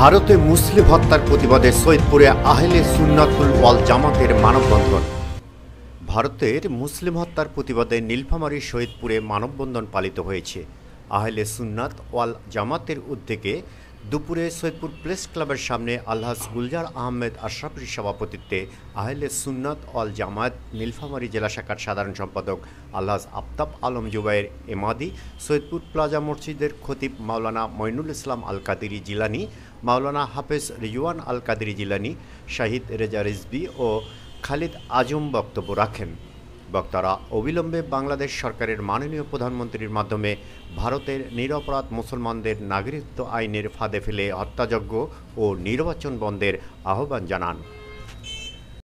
ভারতে মুসলিম হত্যার প্রতিবাদে সৈয়দপুরে আহলে সুন্নাতুল ওয়াল জামাতের মানববন্ধন ভারতের মুসলিম হত্যার প্রতিবাদে নীলফামারী সৈয়দপুরে মানববন্ধন পালিত হয়েছে আহলে সুন্নাত ওয়াল জামাতের উদ্যোগে দুপুরে সৈয়দপুর প্রেস ক্লাবের সামনে আলহাজ গুলজার আহমেদ আশরাফির সভাপতিত্বে আহলে সুন্নাত অল জামায়াত নীলফামারী জেলা শাখার সাধারণ সম্পাদক আলহাজ আফতাব আলম জুবাইয়ের এমাদি সৈয়দপুর প্লাজা মসজিদের খতিব মাওলানা মইনুল ইসলাম আল কাদিরি জিলানি মাওলানা হাফেজ রিজওয়ান আল কাদিরি জিলানি শাহিদ রেজা রিজবি ও খালিদ আজম বক্তব্য রাখেন বক্তারা অবিলম্বে বাংলাদেশ সরকারের মাননীয় প্রধানমন্ত্রীর মাধ্যমে ভারতের নিরপরাধ মুসলমানদের নাগরিকত্ব আইনের ফাঁদে ফেলে হত্যাযজ্ঞ ও নির্বাচন বন্ধের আহ্বান জানান